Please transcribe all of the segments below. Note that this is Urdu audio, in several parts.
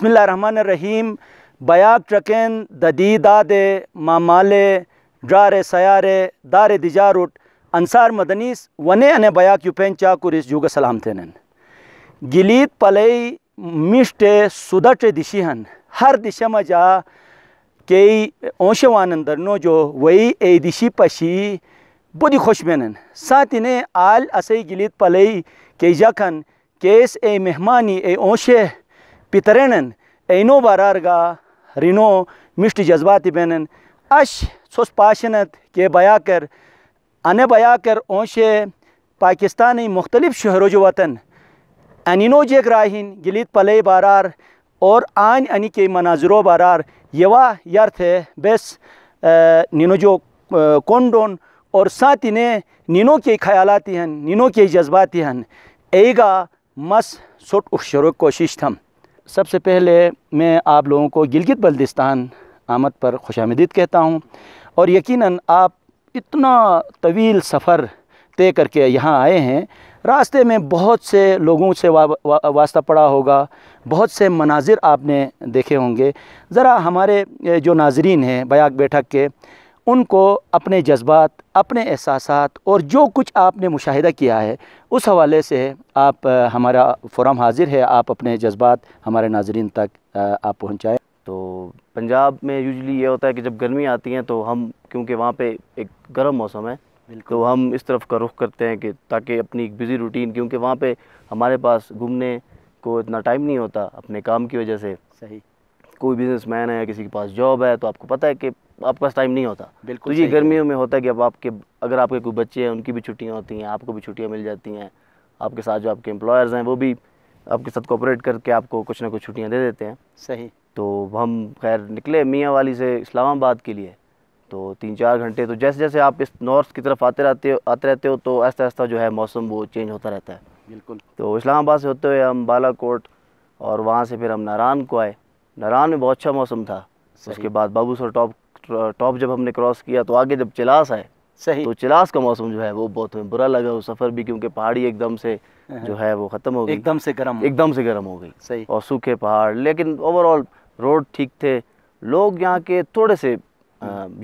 بسم اللہ الرحمن الرحیم بیاک ٹرکین ددی دادے مامالے ڈرار سیارے دار دجاروٹ انصار مدنیس ونے انے بیاک یوپین چاکور اس جوگ سلام تینن گلیت پلئی مشٹ سدٹ دشی ہر دشم مجا کئی اندر نو جو وئی اے دشی پشی بودی خوش بینن ساتھ انے آل اسے گلیت پلئی کئی جکھن کیس اے مہمانی اے اونشے پترینن اینو برار گا رینو مشت جذباتی بینن اش سوس پاشنت کے بیا کر انے بیا کر اونشے پاکستانی مختلف شہر جو وطن انینو جیک راہین گلیت پلے بارار اور آن انی کے مناظرو بارار یوا یار تھے بیس نینو جو کونڈون اور ساتھ انہیں نینو کے خیالاتی ہیں نینو کے جذباتی ہیں ایگا مس سٹ اخشرو کوشش تھم سب سے پہلے میں آپ لوگوں کو گلگت بلدستان آمد پر خوش آمدید کہتا ہوں اور یقیناً آپ اتنا طویل سفر طے کر کے یہاں آئے ہیں راستے میں بہت سے لوگوں سے واسطہ پڑا ہوگا بہت سے مناظر آپ نے دیکھے ہوں گے ذرا ہمارے جو ناظرین ہیں بیاک بیٹھک کے ان کو اپنے جذبات اپنے احساسات اور جو کچھ آپ نے مشاہدہ کیا ہے اس حوالے سے آپ ہمارا فورم حاضر ہے آپ اپنے جذبات ہمارے ناظرین تک آپ پہنچائیں تو پنجاب میں یوزلی یہ ہوتا ہے کہ جب گرمی آتی ہیں تو ہم کیونکہ وہاں پہ ایک گرم موسم ہے تو ہم اس طرف کا رخ کرتے ہیں کہ تاکہ اپنی ایک بزی روٹین کیونکہ وہاں پہ ہمارے پاس گھومنے کو اتنا ٹائم نہیں ہوتا اپنے کام کی وجہ سے صحیح کوئی بزنس مین ہے یا کسی کے پاس جاب ہے تو آپ کو پتہ ہے کہ آپ کا پاس ٹائم نہیں ہوتا بالکل یہ گرمیوں میں ہوتا ہے کہ اب آپ کے اگر آپ کے کوئی بچے ہیں ان کی بھی چھٹیاں ہوتی ہیں آپ کو بھی چھٹیاں مل جاتی ہیں آپ کے ساتھ جو آپ کے امپلائرز ہیں وہ بھی آپ کے ساتھ کوپریٹ کر کے آپ کو کچھ نہ کچھ چھٹیاں دے دیتے ہیں صحیح تو ہم خیر نکلے میاں والی سے اسلام آباد کے لیے تو تین چار گھنٹے تو جیسے جیسے آپ اس نارتھ کی طرف آتے رہتے ہو آتے رہتے ہو تو ایسا ایسا جو ہے موسم وہ چینج ہوتا رہتا ہے بالکل تو اسلام آباد سے ہوتے ہوئے ہم بالا کوٹ اور وہاں سے پھر ہم ناران کو آئے ناران میں بہت اچھا موسم تھا اس کے بعد بابو سر ٹاپ ٹاپ جب ہم نے کراس کیا تو آگے جب چلاس آئے تو چلاس کا موسم جو ہے وہ بہت برا لگا سفر بھی کیونکہ پہاڑی ایک دم سے جو ہے وہ ختم ہو گئی ایک دم سے گرم ہو گئی اور سوکھے پہاڑ لیکن اوور آل روڈ ٹھیک تھے لوگ یہاں کے تھوڑے سے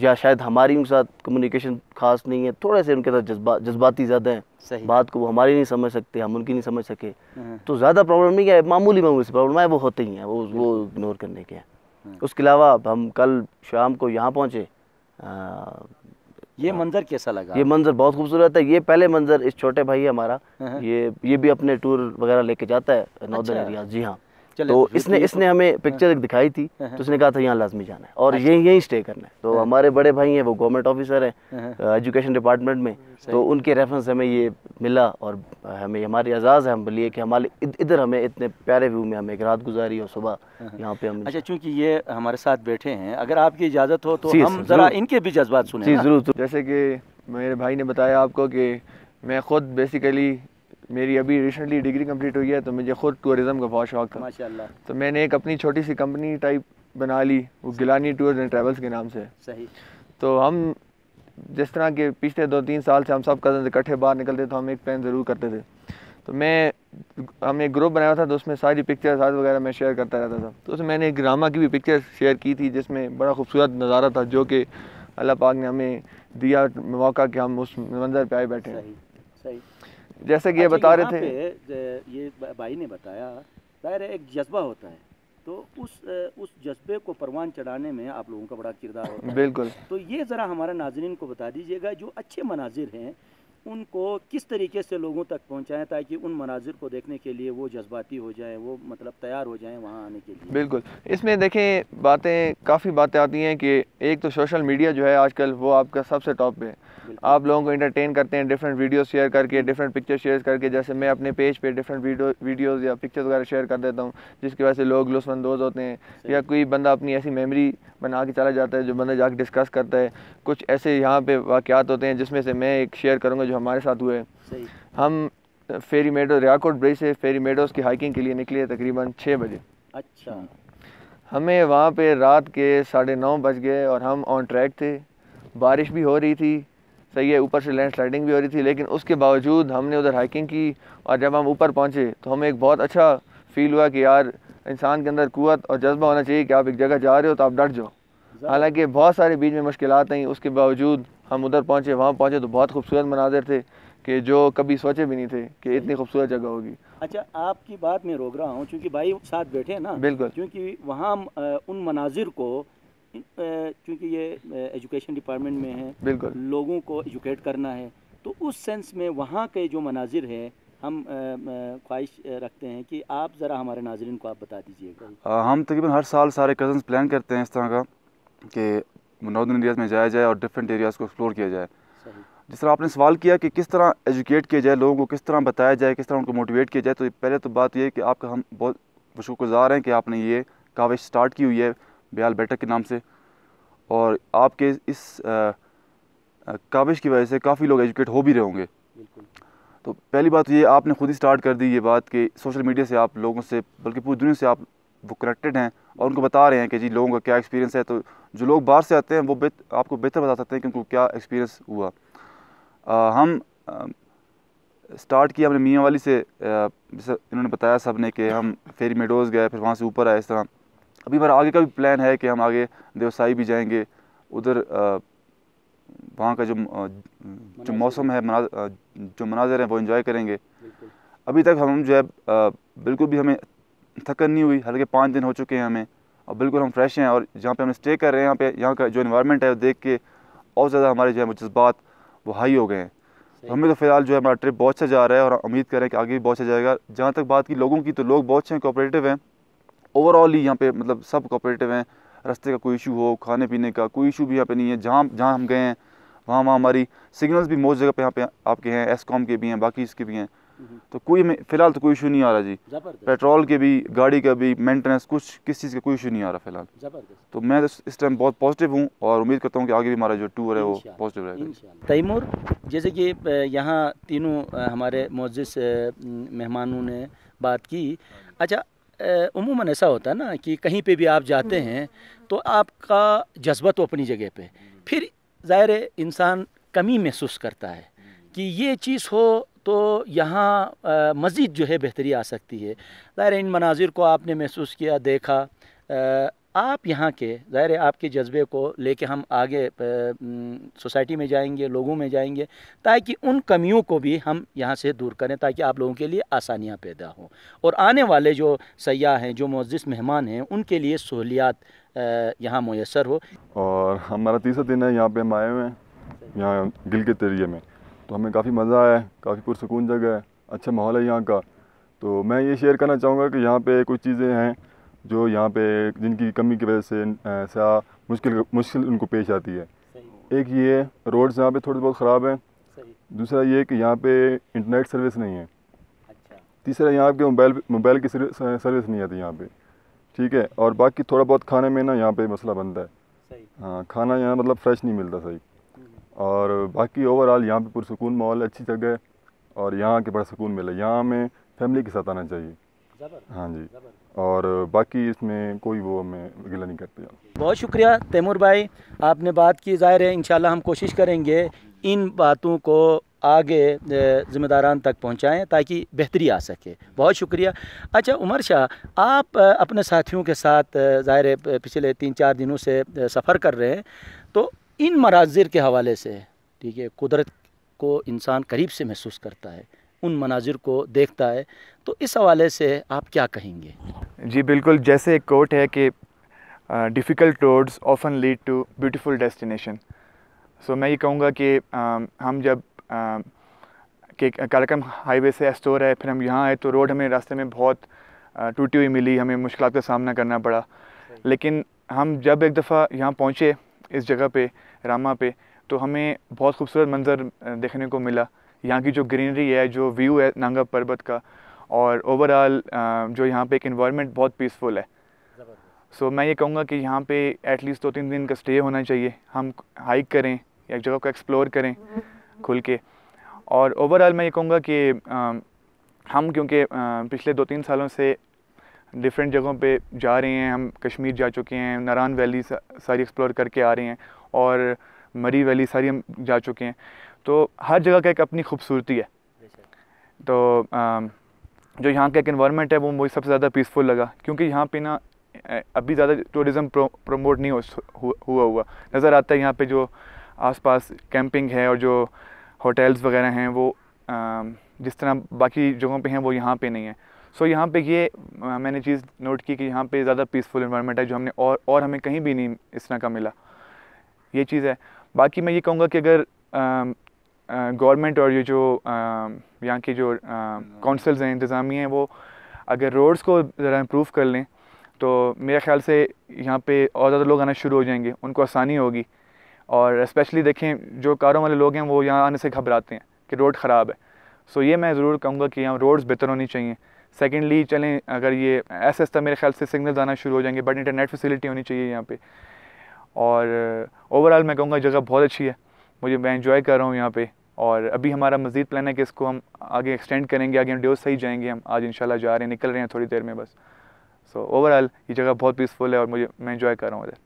یا شاید ہماری ان کے ساتھ کمیونیکیشن خاص نہیں ہے تھوڑے سے ان کے ساتھ جذباتی زیادہ ہیں بات کو وہ ہماری نہیں سمجھ سکتے ہم ان کی نہیں سمجھ سکے تو زیادہ پرابلم نہیں ہے معمولی معمولی سے پرابلم ہے وہ ہوتے ہی ہیں وہ اگنور کرنے کے ہیں اس کے علاوہ ہم کل شام کو یہاں پہنچے یہ منظر کیسا لگا یہ منظر بہت خوبصورت ہے یہ پہلے منظر اس چھوٹے بھائی ہمارا ہاں، ہاں۔ یہ یہ بھی اپنے ٹور وغیرہ لے کے جاتا ہے اچھا۔ نورڈن ایریا جی ہاں تو اس اس نے نے ہمیں پکچر ہاں. دکھائی تھی ہاں. تو اس نے کہا تھا یہاں لازمی جانا ہے اور سٹے اچھا. کرنا ہے تو ہاں. ہمارے بڑے بھائی ہیں وہ گورنمنٹ آفیسر ہیں ایجوکیشن ڈپارٹمنٹ میں تو ان کے ہمیں یہ ملا اور ہمیں ہماری اعزاز ہے ہم لیے کہ ہمارے ادھر ہمیں اتنے پیارے ویو میں ہمیں ایک رات گزاری اور صبح یہاں پہ ہم اچھا چونکہ یہ ہمارے ساتھ بیٹھے ہیں اگر آپ کی اجازت ہو تو جی، ہم ذرا ان کے بھی جذبات جی، ضرور جیسے کہ میرے بھائی نے بتایا آپ کو کہ میں خود بیسیکلی میری ابھی ریسنٹلی ڈگری کمپلیٹ ہوئی ہے تو مجھے خود ٹورزم کا بہت شوق تھا تو میں نے ایک اپنی چھوٹی سی کمپنی ٹائپ بنا لی وہ گیلانی ٹورز اینڈ ٹریولس کے نام سے تو ہم جس طرح کہ پچھلے دو تین سال سے ہم سب کزن اکٹھے باہر نکلتے تو ہم ایک پین ضرور کرتے تھے تو میں ہم ایک گروپ بنایا تھا تو اس میں ساری پکچر ہاتھ وغیرہ میں شیئر کرتا رہتا تھا تو اس میں نے ایک گرامہ کی بھی پکچر شیئر کی تھی جس میں بڑا خوبصورت نظارہ تھا جو کہ اللہ پاک نے ہمیں دیا مواقع کہ ہم اس منظر پہ آئے بیٹھے صحیح صحیح جیسے کہ یہ اچھا، بتا رہے تھے یہ بھائی نے بتایا ظاہر ہے ایک جذبہ ہوتا ہے تو اس اس جذبے کو پروان چڑھانے میں آپ لوگوں کا بڑا کردار ہوتا ہے بالکل تو یہ ذرا ہمارے ناظرین کو بتا دیجیے گا جو اچھے مناظر ہیں ان کو کس طریقے سے لوگوں تک پہنچائیں تاکہ ان مناظر کو دیکھنے کے لیے وہ جذباتی ہو جائیں وہ مطلب تیار ہو جائیں وہاں آنے کے لیے بالکل اس میں دیکھیں باتیں کافی باتیں آتی ہیں کہ ایک تو سوشل میڈیا جو ہے آج کل وہ آپ کا سب سے ٹاپ پہ ہے آپ لوگوں کو انٹرٹین کرتے ہیں ڈیفرنٹ ویڈیو شیئر کر کے ڈیفرنٹ پکچر شیئر کر کے جیسے میں اپنے پیج پہ ڈیفرنٹ ویڈیوز یا پکچر وغیرہ شیئر کر دیتا ہوں جس کی وجہ سے لوگ لطف اندوز ہوتے ہیں یا کوئی بندہ اپنی ایسی میموری بنا کے چلا جاتا ہے جو بندہ جا کے ڈسکس کرتا ہے کچھ ایسے یہاں پہ واقعات ہوتے ہیں جس میں سے میں ایک شیئر کروں گا جو ہمارے ساتھ ہوئے ہم فیری میڈو ریاکوٹ برج بری سے فیری میڈوز کی ہائکنگ کے لیے نکلے تقریباً چھ بجے اچھا ہمیں وہاں پہ رات کے ساڑھے نو بج گئے اور ہم آن ٹریک تھے بارش بھی ہو رہی تھی صحیح ہے اوپر سے لینڈ سلائڈنگ بھی ہو رہی تھی لیکن اس کے باوجود ہم نے ادھر ہائکنگ کی اور جب ہم اوپر پہنچے تو ہمیں ایک بہت اچھا فیل ہوا کہ یار انسان کے اندر قوت اور جذبہ ہونا چاہیے کہ آپ ایک جگہ جا رہے ہو تو آپ ڈٹ جاؤ حالانکہ بہت سارے بیچ میں مشکلات آئیں اس کے باوجود ہم ادھر پہنچے وہاں پہنچے تو بہت خوبصورت مناظر تھے کہ جو کبھی سوچے بھی نہیں تھے کہ اتنی خوبصورت جگہ ہوگی اچھا آپ کی بات میں روک رہا ہوں چونکہ بھائی ساتھ بیٹھے ہیں نا بالکل کیونکہ وہاں ان مناظر کو چونکہ یہ ایجوکیشن ڈپارٹمنٹ میں ہے بالکل لوگوں کو ایجوکیٹ کرنا ہے تو اس سینس میں وہاں کے جو مناظر ہیں ہم خواہش رکھتے ہیں کہ آپ ذرا ہمارے ناظرین کو آپ بتا دیجیے گا ہم تقریباً ہر سال سارے کزنس پلان کرتے ہیں اس طرح کا کہ ناردن ایریاز میں جایا جائے اور ڈفرینٹ ایریاز کو ایکسپلور کیا جائے جس طرح آپ نے سوال کیا کہ کس طرح ایجوکیٹ کیا جائے لوگوں کو کس طرح بتایا جائے کس طرح ان کو موٹیویٹ کیا جائے تو پہلے تو بات یہ ہے کہ آپ کا ہم بہت بشکر گزار ہیں کہ آپ نے یہ کاوش سٹارٹ کی ہوئی ہے بیال بیٹک کے نام سے اور آپ کے اس کابش کی وجہ سے کافی لوگ ایجوکیٹ ہو بھی رہے ہوں گے بالکل تو پہلی بات یہ آپ نے خود ہی سٹارٹ کر دی یہ بات کہ سوشل میڈیا سے آپ لوگوں سے بلکہ پوری دنیا سے آپ وہ کنیکٹڈ ہیں اور ان کو بتا رہے ہیں کہ جی لوگوں کا کیا ایکسپیرینس ہے تو جو لوگ باہر سے آتے ہیں وہ آپ کو بہتر بتا سکتے ہیں کہ ان کو کیا ایکسپیرینس ہوا ہم سٹارٹ کیا نے میاں والی سے جیسے انہوں نے بتایا سب نے کہ ہم فیری میڈوز گئے پھر وہاں سے اوپر آئے اس طرح ابھی ہمارا آگے کا بھی پلان ہے کہ ہم آگے دیوسائی بھی جائیں گے ادھر وہاں کا جو جو موسم ہے جو مناظر ہیں وہ انجوائے کریں گے ابھی تک ہم جو ہے بالکل بھی ہمیں تھکن نہیں ہوئی ہلکے پانچ دن ہو چکے ہیں ہمیں اور بالکل ہم فریش ہیں اور جہاں پہ ہم اسٹے کر رہے ہیں یہاں پہ یہاں کا جو انوائرمنٹ ہے وہ دیکھ کے اور زیادہ ہمارے جو ہے جذبات وہ ہائی ہو گئے ہیں ہمیں تو فی الحال جو ہے ہمارا ٹرپ بہت سا اچھا جا رہا ہے اور امید کریں کہ آگے بھی بہت سا اچھا جائے گا جہاں تک بات کی لوگوں کی تو لوگ بہت سے ہیں کوپریٹیو ہیں اوور آل ہی یہاں پہ مطلب سب کوپریٹیو ہیں راستے کا کوئی ایشو ہو کھانے پینے کا کوئی ایشو بھی یہاں پہ نہیں ہے جہاں جہاں ہم گئے ہیں وہاں وہاں ہماری سگنلز بھی موجود جگہ پہ یہاں پہ آپ کے ہیں ایس کام کے بھی ہیں باقی اس کے بھی ہیں تو کوئی فی الحال تو کوئی ایشو نہیں آ رہا جی پیٹرول کے بھی گاڑی کا بھی مینٹیننس کچھ کس چیز کا کوئی ایشو نہیں آ رہا فی الحال تو میں اس ٹائم بہت پازیٹیو ہوں اور امید کرتا ہوں کہ آگے بھی ہمارا جو ٹور ہے وہ پازیٹیو رہے گا تیمور جیسے کہ یہاں تینوں ہمارے معزز مہمانوں نے بات کی ہاں جی۔ اچھا عموماً ایسا ہوتا ہے نا کہ کہیں پہ بھی آپ جاتے ہیں تو آپ کا جذبہ تو اپنی جگہ پہ پھر ظاہر انسان کمی محسوس کرتا ہے کہ یہ چیز ہو تو یہاں مزید جو ہے بہتری آ سکتی ہے ظاہر ان مناظر کو آپ نے محسوس کیا دیکھا آپ یہاں کے ظاہر ہے آپ کے جذبے کو لے کے ہم آگے سوسائٹی میں جائیں گے لوگوں میں جائیں گے تاکہ ان کمیوں کو بھی ہم یہاں سے دور کریں تاکہ آپ لوگوں کے لیے آسانیاں پیدا ہوں اور آنے والے جو سیاح ہیں جو معزز مہمان ہیں ان کے لیے سہولیات یہاں میسر ہو اور ہمارا تیسرا دن ہے یہاں پہ ہم آئے ہوئے ہیں یہاں گل کے تریے میں تو ہمیں کافی مزہ آیا کافی پرسکون جگہ ہے اچھا ماحول ہے یہاں کا تو میں یہ شیئر کرنا چاہوں گا کہ یہاں پہ کچھ چیزیں ہیں جو یہاں پہ جن کی کمی کی وجہ سے مشکل مشکل ان کو پیش آتی ہے ایک یہ روڈز یہاں پہ تھوڑے بہت خراب ہیں دوسرا یہ کہ یہاں پہ انٹرنیٹ سروس نہیں ہے اچھا۔ تیسرا یہاں کے موبائل موبائل کی سروس نہیں آتی یہاں پہ ٹھیک ہے اور باقی تھوڑا بہت کھانے میں نا یہاں پہ مسئلہ بنتا ہے ہاں کھانا یہاں مطلب فریش نہیں ملتا صحیح اور باقی اوور آل یہاں پہ پرسکون ماحول اچھی جگہ ہے اور یہاں کے بڑا سکون ملے یہاں ہمیں فیملی کے ساتھ آنا چاہیے ہاں جی اور باقی اس میں کوئی وہ میں نہیں کرتا بہت شکریہ تیمور بھائی آپ نے بات کی ظاہر ہے انشاءاللہ ہم کوشش کریں گے ان باتوں کو آگے ذمہ داران تک پہنچائیں تاکہ بہتری آ سکے بہت شکریہ اچھا عمر شاہ آپ اپنے ساتھیوں کے ساتھ ظاہر پچھلے تین چار دنوں سے سفر کر رہے ہیں تو ان مناظر کے حوالے سے ٹھیک ہے قدرت کو انسان قریب سے محسوس کرتا ہے ان مناظر کو دیکھتا ہے تو اس حوالے سے آپ کیا کہیں گے جی بالکل جیسے ایک کوٹ ہے کہ difficult roads often lead to beautiful destination so میں یہ کہوں گا کہ ہم جب کارکم ہائی وے سے ایسٹور ہے پھر ہم یہاں آئے تو روڈ ہمیں راستے میں بہت ٹوٹی ہوئی ملی ہمیں مشکلات کا سامنا کرنا پڑا لیکن ہم جب ایک دفعہ یہاں پہنچے اس جگہ پہ راما پہ تو ہمیں بہت خوبصورت منظر دیکھنے کو ملا یہاں کی جو گرینری ہے جو ویو ہے نانگا پربت کا اور اوور آل جو یہاں پہ ایک انوائرمنٹ بہت پیسفل ہے سو میں یہ کہوں گا کہ یہاں پہ ایٹ لیسٹ دو تین دن کا سٹے ہونا چاہیے ہم ہائک کریں یا ایک جگہ کو ایکسپلور کریں کھل کے اور اوور آل میں یہ کہوں گا کہ ہم کیونکہ پچھلے دو تین سالوں سے ڈفرینٹ جگہوں پہ جا رہے ہیں ہم کشمیر جا چکے ہیں ناران ویلی ساری ایکسپلور کر کے آ رہے ہیں اور مری ویلی ساری ہم جا چکے ہیں تو ہر جگہ کا ایک اپنی خوبصورتی ہے تو جو یہاں کا ایک انوائرمنٹ ہے وہ مجھے سب سے زیادہ پیسفل لگا کیونکہ یہاں پہ نا ابھی زیادہ ٹورزم پروموٹ نہیں ہوا ہوا نظر آتا ہے یہاں پہ جو آس پاس کیمپنگ ہے اور جو ہوٹلز وغیرہ ہیں وہ جس طرح باقی جگہوں پہ ہیں وہ یہاں پہ نہیں ہیں سو یہاں پہ یہ میں نے چیز نوٹ کی کہ یہاں پہ زیادہ پیسفل انوائرمنٹ ہے جو ہم نے اور اور ہمیں کہیں بھی نہیں اس طرح کا ملا یہ چیز ہے باقی میں یہ کہوں گا کہ اگر گورنمنٹ اور یہ جو یہاں کی جو کونسلز ہیں انتظامیہ ہیں وہ اگر روڈز کو ذرا امپروو کر لیں تو میرے خیال سے یہاں پہ اور زیادہ لوگ آنا شروع ہو جائیں گے ان کو آسانی ہوگی اور اسپیشلی دیکھیں جو کاروں والے لوگ ہیں وہ یہاں آنے سے گھبراتے ہیں کہ روڈ خراب ہے سو یہ میں ضرور کہوں گا کہ یہاں روڈز بہتر ہونی چاہیے سیکنڈلی چلیں اگر یہ ایسا ایسا میرے خیال سے سگنلز آنا شروع ہو جائیں گے بٹ انٹرنیٹ فیسلٹی ہونی چاہیے یہاں پہ اور اوور آل میں کہوں گا جگہ بہت اچھی ہے مجھے میں انجوائے کر رہا ہوں یہاں پہ اور ابھی ہمارا مزید پلان ہے کہ اس کو ہم آگے ایکسٹینڈ کریں گے آگے ہم ڈیوز صحیح جائیں گے ہم آج انشاءاللہ جا رہے ہیں نکل رہے ہیں تھوڑی دیر میں بس سو اوور آل یہ جگہ بہت پیسفل ہے اور مجھے میں انجوائے کر رہا ہوں ادھر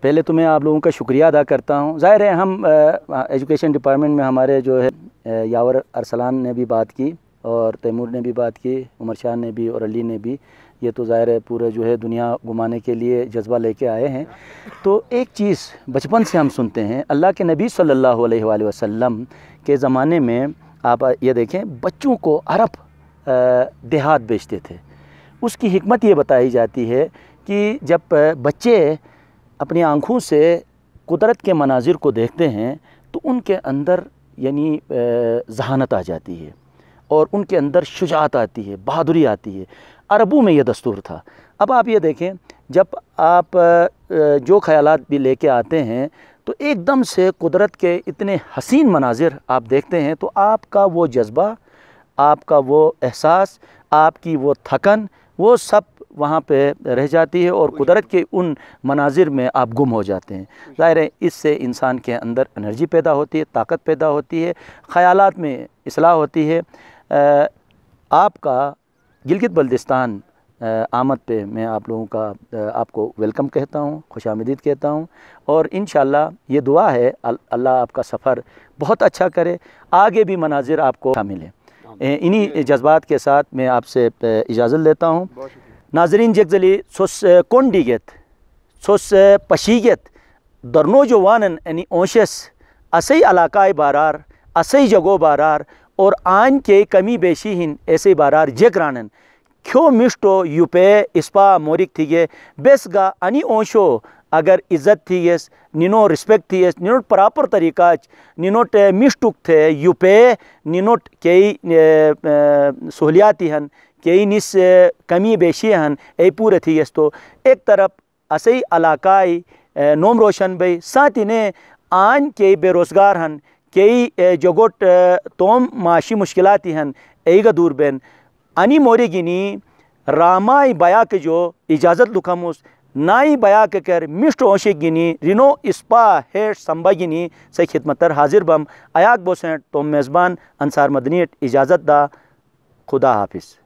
پہلے تو میں آپ لوگوں کا شکریہ ادا کرتا ہوں ظاہر ہے ہم ایجوکیشن ڈپارٹمنٹ میں ہمارے جو ہے یاور ارسلان نے بھی بات کی اور تیمور نے بھی بات کی عمر شاہ نے بھی اور علی نے بھی یہ تو ظاہر ہے پورے جو ہے دنیا گھمانے کے لیے جذبہ لے کے آئے ہیں تو ایک چیز بچپن سے ہم سنتے ہیں اللہ کے نبی صلی اللہ علیہ وآلہ وسلم کے زمانے میں آپ یہ دیکھیں بچوں کو عرب دیہات بیچتے تھے اس کی حکمت یہ بتائی جاتی ہے کہ جب بچے اپنی آنکھوں سے قدرت کے مناظر کو دیکھتے ہیں تو ان کے اندر یعنی ذہانت آ جاتی ہے اور ان کے اندر شجاعت آتی ہے بہادری آتی ہے عربوں میں یہ دستور تھا اب آپ یہ دیکھیں جب آپ جو خیالات بھی لے کے آتے ہیں تو ایک دم سے قدرت کے اتنے حسین مناظر آپ دیکھتے ہیں تو آپ کا وہ جذبہ آپ کا وہ احساس آپ کی وہ تھکن وہ سب وہاں پہ رہ جاتی ہے اور قدرت کے ان مناظر میں آپ گم ہو جاتے ہیں ظاہر ہے اس سے انسان کے اندر انرجی پیدا ہوتی ہے طاقت پیدا ہوتی ہے خیالات میں اصلاح ہوتی ہے آپ کا گلگت بلدستان آمد پہ میں آپ لوگوں کا آپ کو ویلکم کہتا ہوں خوش آمدید کہتا ہوں اور انشاءاللہ یہ دعا ہے اللہ آپ کا سفر بہت اچھا کرے آگے بھی مناظر آپ کو ملے انہی جذبات کے ساتھ میں آپ سے اجازت لیتا ہوں ناظرین جگزلی سوس سوس کونڈیگیت درنو جو وانن یعنی اونشس اسی علاقہ بارار اسی جگو بارار اور آن کے کمی بیشی ہن ایسے بارار جگرانن کیوں مش یوپے یو اسپا مورک تھی گے بیس گا انی اونشو اگر عزت تھی گیس نینو رسپیکٹ تھی گیس نینو پراپر طریقہ نینو مش ٹک تھے یوپے نینو نِنوٹ کئی سہولیاتی ہن کئی نس کمی بیشی ہن اے پورے تھی گیس تو ایک طرف اسی علاقائی نوم روشن بھئی ساتھ انہیں آن کے بے روزگار ہن کئی جگوٹ توم معاشی مشکلاتی ہیں ایگا دور بین انی موری گینی رامائی بیا کے جو اجازت لکھموس نائی بیا کے کر مشٹ ہوشی گینی رینو اسپا ہیٹ سمبا گینی سکھ خدمتر حاضر بم ایاک بوسینٹ توم میزبان انصار مدنیٹ اجازت دا خدا حافظ